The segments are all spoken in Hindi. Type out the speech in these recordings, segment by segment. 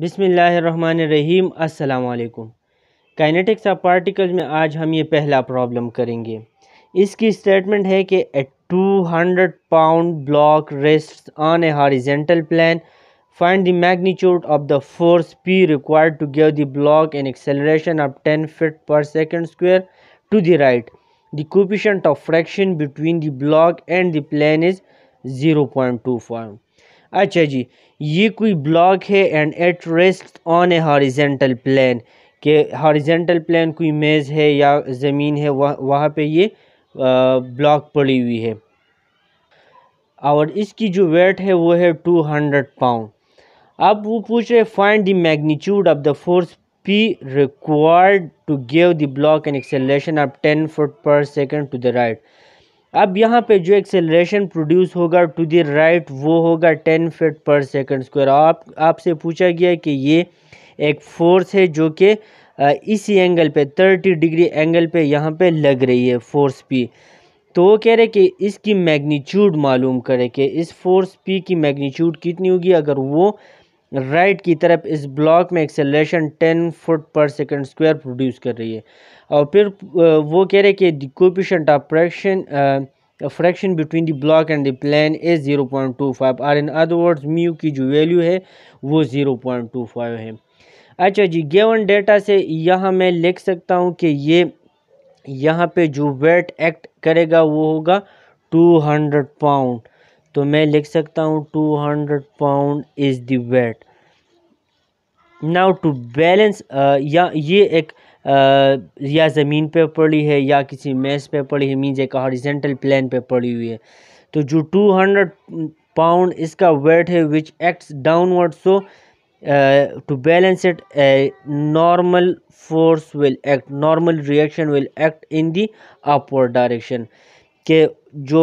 बिसमीम् अल्लाम काइनेटिक्स ऑफ पार्टिकल्स में आज हम ये पहला प्रॉब्लम करेंगे इसकी स्टेटमेंट है कि a two hundred pound block rest on a horizontal plane find the magnitude of the force P required to give the block an acceleration of ten feet per second square to the right the coefficient of friction between the block and the plane is zero point two five अच्छा जी ये कोई ब्लॉक है and at rest on a horizontal plane के हॉरिजेंटल प्लान कोई मेज़ है या ज़मीन है वह वहाँ पे ये ब्लॉक पड़ी हुई है और इसकी जो वेट है वो है टू हंड्रेड पाउंड अब वो पूछ रहे find the magnitude of the force P required to give the block an acceleration of ten foot per second to the right अब यहाँ पे जो एक्सेलरेशन प्रोड्यूस होगा टू द राइट वो होगा ten feet per second square आप आपसे पूछा गया कि ये एक फोर्स है जो कि इसी एंगल पे थर्टी डिग्री एंगल पे यहाँ पे लग रही है फोर्स पी तो वो कह रहे कि इसकी मैग्नीट्यूड मालूम करें कि इस फोर्स पी की मैग्नीट्यूड कितनी होगी अगर वो राइट की तरफ इस ब्लॉक में acceleration ten foot per second square produce कर रही है और फिर वो कह रहे हैं कि coefficient of friction friction between the block and the plane is zero point two five और इन अदर वर्ड्स म्यू की जो वैल्यू है वो ज़ीरो पॉइंट टू फाइव है अच्छा जी गेवन डेटा से यहाँ मैं लिख सकता हूँ कि ये यहाँ पे जो वेट एक्ट करेगा वो होगा टू हंड्रेड पाउंड तो मैं लिख सकता हूँ two hundred pound is the weight now to balance या ये एक आ, या ज़मीन पे पड़ी है या किसी मेस पे पड़ी है मीज एक हॉरिजेंटल प्लान पे पड़ी हुई है तो जो टू हंड्रेड पाउंड इसका वेट है which acts downward so to balance it normal force will act normal reaction will act in the upward direction कि जो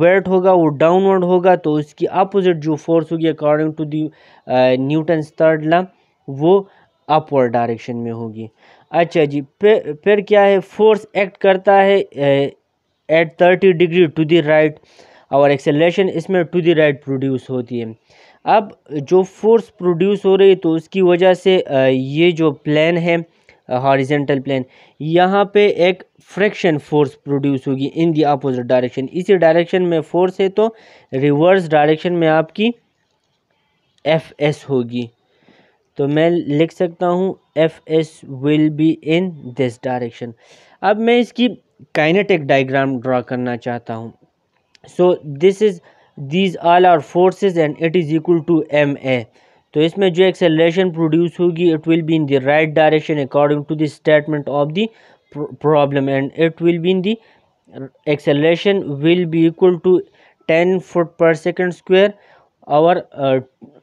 वेट होगा वो डाउनवर्ड होगा तो उसकी अपोजिट जो फोर्स होगी according to the Newton third law वो अपवर्ड डायरेक्शन में होगी अच्छा जी फिर क्या है फोर्स एक्ट करता है at thirty degree to the right और एक्सेलेशन इसमें टू दी राइट प्रोड्यूस होती है अब जो फोर्स प्रोड्यूस हो रही है तो उसकी वजह से ये जो प्लान है हॉरिजेंटल प्लेन यहाँ पे एक फ्रैक्शन फोर्स प्रोड्यूस होगी इन दी अपोजिट डायरेक्शन इसी डायरेक्शन में फोर्स है तो रिवर्स डायरेक्शन में आपकी एफ एस होगी तो मैं लिख सकता हूँ F S will be in this direction अब मैं इसकी काइनेटिक डायग्राम ड्रा करना चाहता हूँ so this is these all are forces and it is equal to M A तो इसमें जो एक्सेलेशन प्रोड्यूस होगी it will be in the right direction according to the statement of the problem and it will be in the acceleration will be equal to ten foot per second square और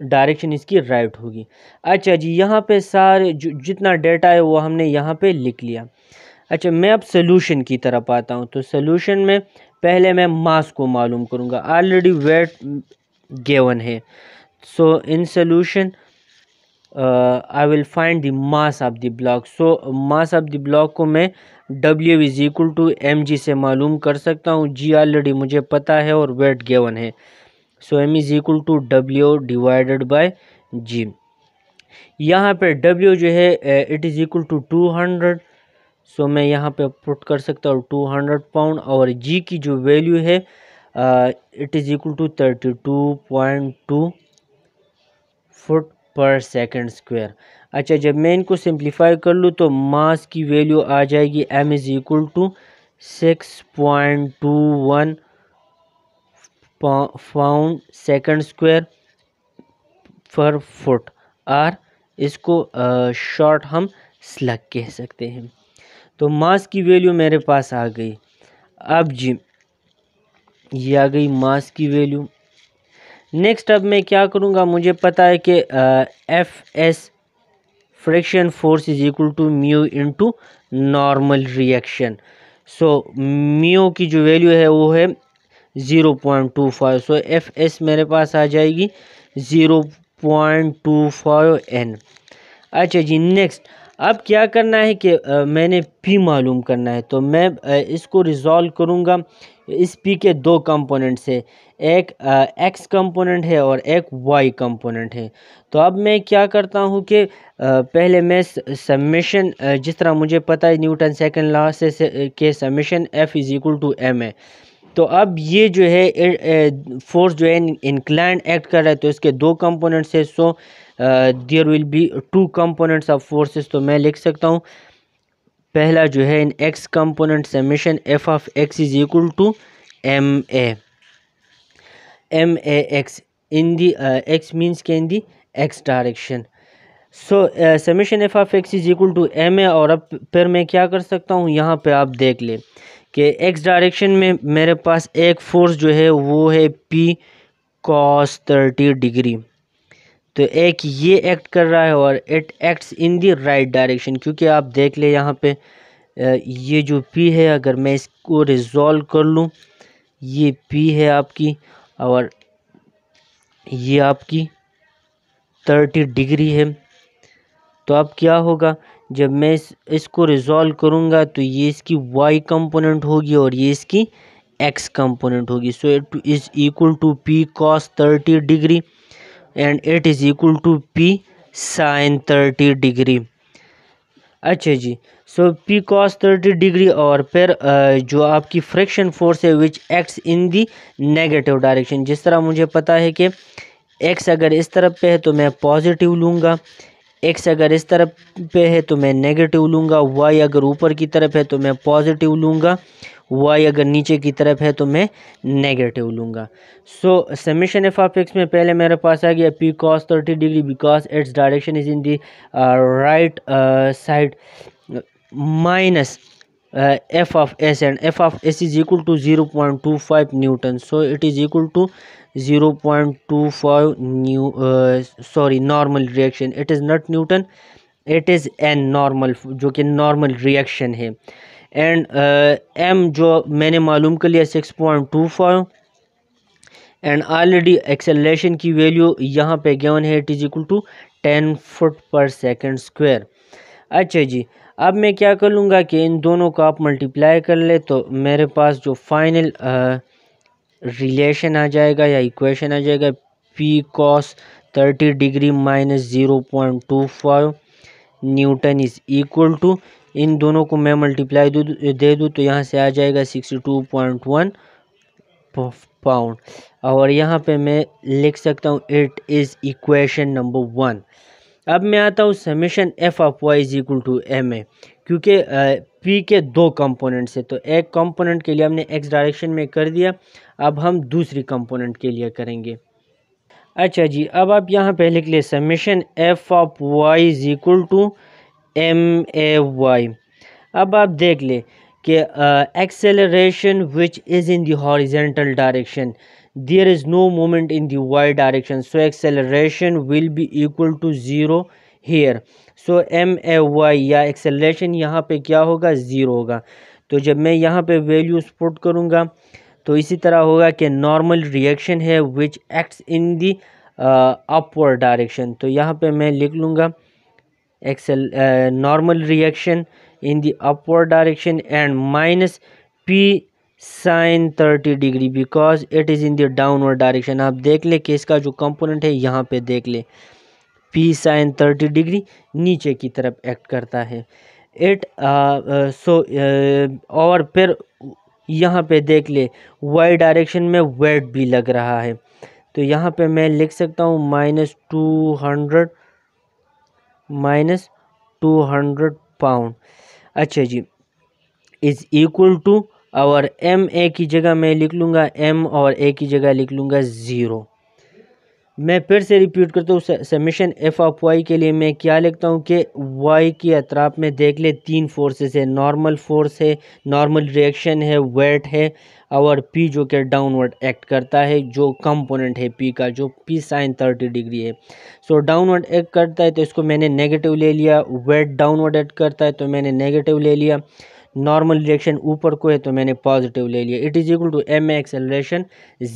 डायरेक्शन इसकी राइट right होगी अच्छा जी यहाँ पे सारे जो जितना डेटा है वो हमने यहाँ पे लिख लिया अच्छा मैं अब सोल्यूशन की तरफ आता हूँ तो सोल्यूशन में पहले मैं मास को मालूम करूँगा ऑलरेडी वेट गेवन है so in solution uh, I will find the mass of the block so mass of the block को मैं W is equal to mg से मालूम कर सकता हूँ G already मुझे पता है और weight given है so m is equal to W divided by G यहाँ पे W जो है it is equal to two hundred so मैं यहाँ पे पुट कर सकता हूँ टू हंड्रेड पाउंड और G की जो वैल्यू है it is equal to thirty two point two foot per second square अच्छा जब मैं इनको सिंप्लीफाई कर लूँ तो मास की वैल्यू आ जाएगी M is equal to six point two one pound second square per foot or इसको शॉर्ट हम स्लग कह सकते हैं तो मास की वैल्यू मेरे पास आ गई अब जी ये आ गई मास की वैल्यू नेक्स्ट अब मैं क्या करूँगा मुझे पता है कि F S friction force is equal to mu into normal reaction so mu की जो वैल्यू है वो है zero point two five so F S मेरे पास आ जाएगी zero point two five N अच्छा जी नेक्स्ट अब क्या करना है कि आ, मैंने पी मालूम करना है तो मैं आ, इसको रिज़ॉल्व करूँगा इस पी के दो कंपोनेंट है एक एक्स कंपोनेंट है और एक वाई कंपोनेंट है तो अब मैं क्या करता हूँ कि पहले मैं समेशन जिस तरह मुझे पता है न्यूटन सेकंड लॉ से, से के summation F is equal to M है तो अब ये जो है फोर्स जो है इंक्लाइन एक्ट कर रहा है तो इसके दो कंपोनेंट्स है so there will be two components of forces तो मैं लिख सकता हूँ पहला जो है in X component summation F of X is equal to M A M A X in the X means के in the X direction so uh, F of X is equal to M A और अब फिर मैं क्या कर सकता हूँ यहाँ पे आप देख लें कि एक्स डायरेक्शन में मेरे पास एक फोर्स जो है वो है पी कॉस थर्टी डिग्री तो एक ये एक्ट कर रहा है और it acts in the right direction क्योंकि आप देख ले यहाँ पे ये जो पी है अगर मैं इसको रिज़ॉल्व कर लूँ ये पी है आपकी और ये आपकी थर्टी डिग्री है तो अब क्या होगा जब मैं इस इसको रिज़ॉल्व करूँगा तो ये इसकी वाई कंपोनेंट होगी और ये इसकी एक्स कंपोनेंट होगी so it is equal to P cos thirty degree and it is equal to P sine thirty degree अच्छा जी so P cos thirty degree और फिर जो आपकी फ्रिक्शन फोर्स है which acts in the negative direction जिस तरह मुझे पता है कि एक्स अगर इस तरफ पे है तो मैं पॉजिटिव लूँगा एक्स अगर इस तरफ पे है तो मैं नेगेटिव लूँगा वाई अगर ऊपर की तरफ है तो मैं पॉजिटिव लूँगा वाई अगर नीचे की तरफ है तो मैं नेगेटिव लूँगा so summation F of X में पहले मेरे पास आ गया P cos thirty degree because its direction is in the right side minus F of S and F of S is equal to zero point two five newton so it is equal to zero point two five new sorry normal reaction it is not newton it is an normal जो कि नॉर्मल रिएक्शन है एंड एम जो मैंने मालूम कर लिया six point two five and already acceleration की वैल्यू यहाँ पे गेवन है it is equal to ten foot per second square अच्छा जी अब मैं क्या कर लूँगा कि इन दोनों को आप मल्टीप्लाई कर ले तो मेरे पास जो फाइनल रिलेशन आ जाएगा या इक्वेशन आ जाएगा P cos thirty degree minus zero point two five newton is equal to इन दोनों को मैं मल्टीप्लाई दे दूँ तो यहाँ से आ जाएगा sixty two point one pound और यहाँ पे मैं लिख सकता हूँ it is equation number one अब मैं आता हूँ summation F of Y is equal to M A क्योंकि पी के दो कंपोनेंट्स है तो एक कंपोनेंट के लिए हमने एक्स डायरेक्शन में कर दिया अब हम दूसरी कंपोनेंट के लिए करेंगे अच्छा जी अब आप यहाँ पे लिख ले summation F of Y is equal to M A Y अब आप देख लें कि acceleration which is in horizontal horizontal direction there is no moment in the Y direction so acceleration will be equal to zero here so M A Y या एक्सेलरेशन यहाँ पे क्या होगा ज़ीरो होगा तो जब मैं यहाँ पे वैल्यू स्पोर्ट करूँगा तो इसी तरह होगा कि नॉर्मल रिएक्शन है which acts in the upward direction तो यहाँ पे मैं लिख लूँगा excel normal reaction in the upward direction and minus P sine thirty degree because it is in the downward direction आप देख लें कि इसका जो कंपोनेंट है यहाँ पे देख लें पी साइन थर्टी डिग्री नीचे की तरफ एक्ट करता है it so uh, uh, uh, और फिर यहाँ पे देख ले वाई डायरेक्शन में वेट भी लग रहा है तो यहाँ पे मैं लिख सकता हूँ minus two hundred minus two hundred pound अच्छा जी इज़ इक्वल टू और एम ए की जगह मैं लिख लूँगा एम और ए की जगह लिख लूँगा ज़ीरो मैं फिर से रिपीट करता हूँ समीशन एफ ऑफ वाई के लिए मैं क्या लिखता हूँ कि वाई के अतराफ़ में देख ले तीन फोर्सेस है नॉर्मल फोर्स है नॉर्मल रिएक्शन है वेट है और पी जो कि डाउनवर्ड एक्ट करता है जो कंपोनेंट है पी का जो पी साइन थर्टी डिग्री है सो डाउनवर्ड एक्ट करता है तो इसको मैंने नेगेटिव ले लिया वेट डाउनवर्ड एक्ट करता है तो मैंने नेगेटिव ले लिया नॉर्मल रिएक्शन ऊपर को है तो मैंने पॉजिटिव ले लिया it is equal to M acceleration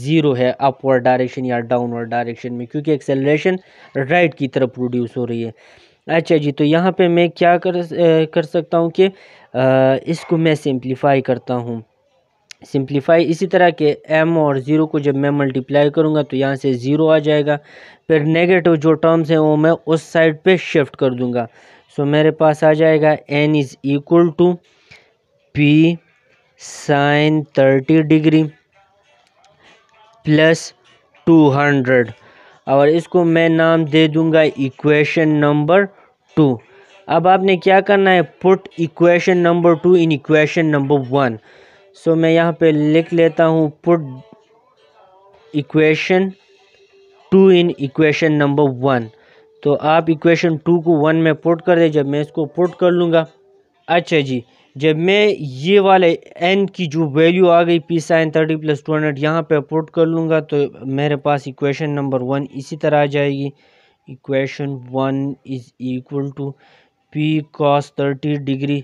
zero है अपवर्ड डायरेक्शन या डाउनवर्ड डायरेक्शन में क्योंकि एक्सेलरेशन राइट की तरफ प्रोड्यूस हो रही है अच्छा जी तो यहाँ पे मैं क्या कर कर सकता हूँ कि इसको मैं सिंप्लीफाई करता हूँ सिंप्लीफाई इसी तरह के एम और ज़ीरो को जब मैं मल्टीप्लाई करूँगा तो यहाँ से ज़ीरो आ जाएगा फिर नेगेटिव जो टर्म्स हैं वो मैं उस साइड पे शिफ्ट कर दूँगा सो मेरे पास आ जाएगा N is equal to P sine thirty degree plus two hundred और इसको मैं नाम दे दूँगा इक्वेशन नंबर टू अब आपने क्या करना है put equation number two in equation number one so मैं यहाँ पे लिख लेता हूँ put equation two in equation number one तो आप इक्वेशन टू को वन में पुट कर दें जब मैं इसको पुट कर लूँगा अच्छा जी जब मैं ये वाले एन की जो वैल्यू आ गई P sine thirty plus two hundred यहाँ पर पुट कर लूँगा तो मेरे पास इक्वेशन नंबर वन इसी तरह आ जाएगी equation one is equal to P cos thirty degree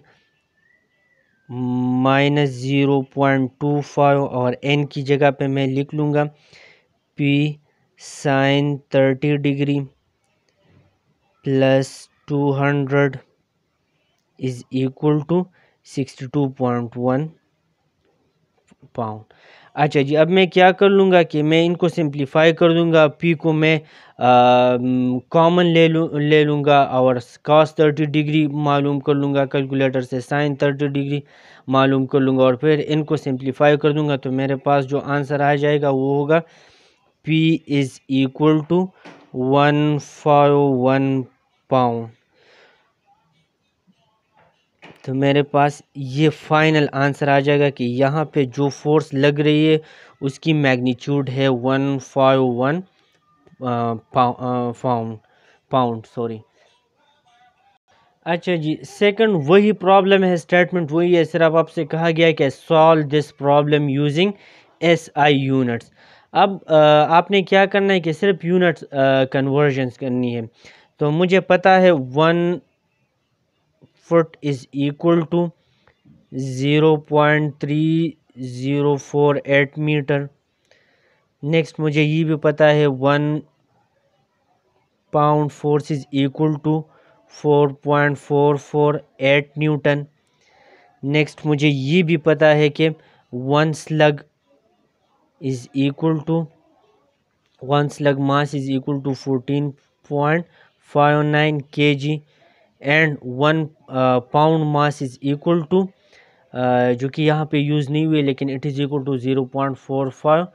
minus zero point two five और एन की जगह पे मैं लिख लूँगा P sine thirty degree plus two hundred is equal to sixty two point one pound अच्छा जी अब मैं क्या कर लूँगा कि मैं इनको सिम्प्लीफ़ाई कर दूँगा पी को मैं कॉमन ले लूँ ले लूँगा और कॉस थर्टी डिग्री मालूम कर लूँगा कैलकुलेटर से साइन थर्टी डिग्री मालूम कर लूँगा और फिर इनको सिम्प्लीफ़ाई कर दूँगा तो मेरे पास जो आंसर आ जाएगा वो होगा P is equal to one five one pound तो मेरे पास ये फाइनल आंसर आ जाएगा कि यहाँ पे जो फोर्स लग रही है उसकी मैग्नीट्यूड है one five one pound pound sorry अच्छा जी सेकंड वही प्रॉब्लम है स्टेटमेंट वही है सिर्फ आपसे कहा गया कि solve this problem using S I units अब आपने क्या करना है कि सिर्फ यूनिट्स कन्वर्जन करनी है तो मुझे पता है one foot is equal to zero point three zero four eight metre next मुझे ये भी पता है one pound force is equal to four point four four eight newton next मुझे ये भी पता है कि one slug is equal to one slug mass is equal to fourteen point five nine K G and one pound mass is equal to जो कि यहाँ पे यूज़ नहीं हुए लेकिन it is equal to zero point four five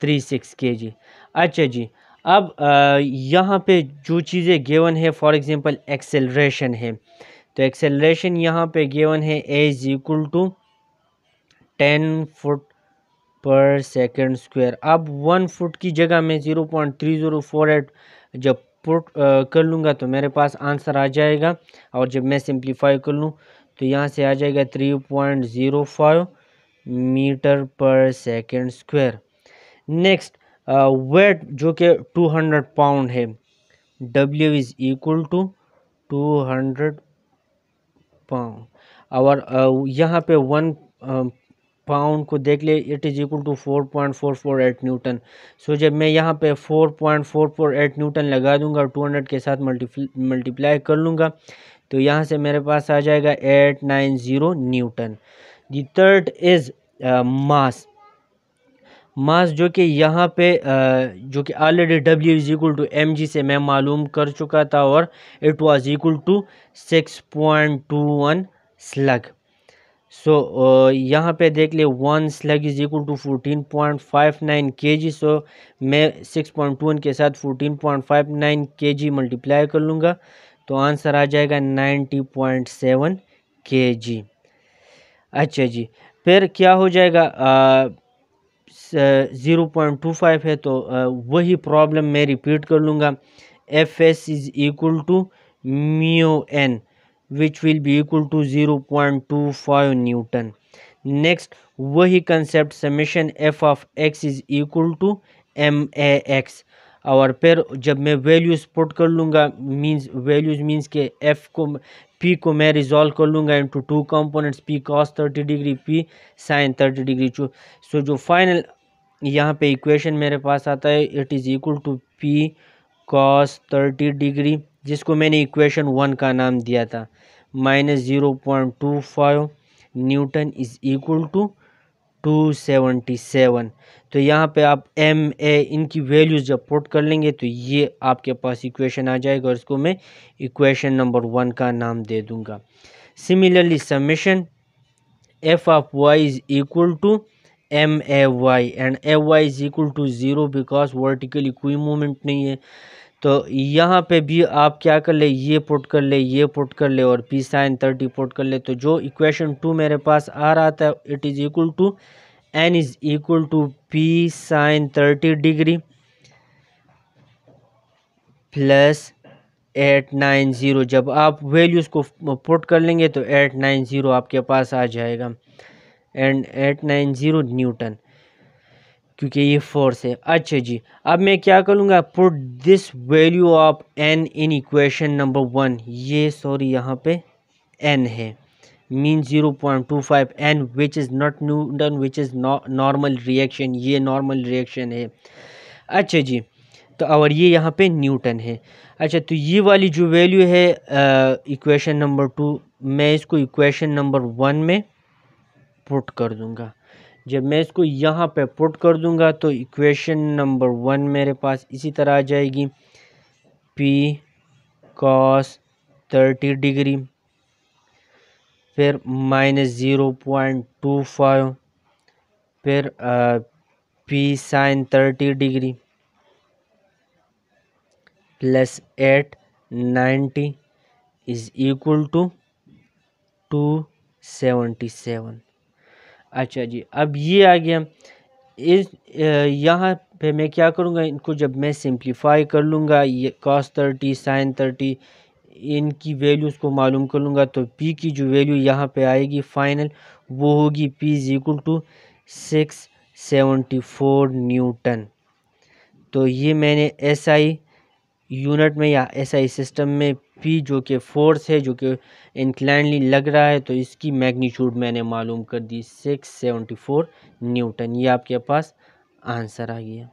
three six K G अच्छा जी अब uh, यहाँ पे जो चीज़ें गेवन है फॉर एग्ज़ाम्पल एक्सेलरेशन है तो एक्सेलरेशन यहाँ पे गेवन है A is equal to ten foot per second square अब वन फुट की जगह में zero point three zero four eight जब पुट कर लूँगा तो मेरे पास आंसर आ जाएगा और जब मैं सिंप्लीफाई कर लूँ तो यहाँ से आ जाएगा three point zero five metre per second square next weight जो कि टू हंड्रेड पाउंड है W is equal to two hundred pound और यहाँ पे वन पाउंड को देख ले it is equal to four point four four eight newton so जब मैं यहाँ पे four point four four eight newton लगा दूंगा और टू हंड्रेड के साथ मल्टीप्लाई कर लूँगा तो यहाँ से मेरे पास आ जाएगा eight nine zero newton the third is mass mass जो कि यहाँ पे uh, जो कि already W is equal to M G से मैं मालूम कर चुका था और it was equal to six point two one slug so so, uh, यहाँ पे देख ले one slug is equal to fourteen point five nine K G सो मैं सिक्स पॉइंट टू वन के साथ fourteen point five nine K जी मल्टीप्लाई कर लूँगा तो आंसर आ जाएगा नाइन्टी पॉइंट सेवन के जी अच्छा जी फिर क्या हो जाएगा ज़ीरो पॉइंट टू फाइव है तो आ, uh, वही प्रॉब्लम मैं रिपीट कर लूँगा F S is equal to mu N which will be equal to 0.25 Newton. Next, वही concept summation f of x is equal to max. और फिर जब मैं वैल्यूज़ पुट कर लूँगा मींस वैल्यूज़ मींस के एफ़ को पी को मैं रिजॉल्व कर लूँगा into two components P cos thirty degree P sine thirty degree so जो फाइनल यहाँ पे इक्वेशन मेरे पास आता है it is equal to P cos thirty degree जिसको मैंने इक्वेशन वन का नाम दिया था minus zero point two five newton is equal to two seventy seven तो यहाँ पे आप एम ए इनकी वैल्यूज़ जब पुट कर लेंगे तो ये आपके पास इक्वेशन आ जाएगा और इसको मैं इक्वेशन नंबर वन का नाम दे दूँगा similarly summation F of Y is equal to M A Y and A Y is equal to zero because vertically कोई मूवमेंट नहीं है तो यहाँ पे भी आप क्या कर ले ये पुट कर ले ये पुट कर ले और पी साइन थर्टी पुट कर ले तो जो इक्वेशन टू मेरे पास आ रहा था it is equal to N is equal to P sine thirty degree plus eight nine zero जब आप वैल्यूज़ को पुट कर लेंगे तो एट नाइन ज़ीरो आपके पास आ जाएगा and eight nine zero newton क्योंकि ये फोर्स है अच्छा जी अब मैं क्या करूँगा put this value of N in equation number one ये सॉरी यहाँ पे एन है mean zero point two five N which is not newton which is normal reaction ये नॉर्मल रिएक्शन है अच्छा जी तो और ये यहाँ पे न्यूटन है अच्छा तो ये वाली जो वैल्यू है इक्वेशन नंबर टू मैं इसको इक्वेशन नंबर वन में पुट कर दूँगा जब मैं इसको यहाँ पे पुट कर दूँगा तो इक्वेशन नंबर वन मेरे पास इसी तरह आ जाएगी पी कॉस थर्टी डिग्री फिर minus zero point two five फिर P sine thirty degree plus eight ninety is equal to two seventy seven अच्छा जी अब ये आ गया इस यहाँ पे मैं क्या करूँगा इनको जब मैं सिंप्लीफाई कर लूँगा ये कॉस थर्टी साइन थर्टी इनकी वैल्यूज़ को मालूम कर लूँगा तो पी की जो वैल्यू यहाँ पे आएगी फाइनल वो होगी P is equal to six seventy four newton तो ये मैंने एसआई आई यूनिट में या एसआई आई सिस्टम में पी जो कि फोर्स है जो कि इंक्लाइनली लग रहा है तो इसकी मैग्नीट्यूड मैंने मालूम कर दी सिक्स सेवेंटी फोर न्यूटन ये आपके पास आंसर आ गया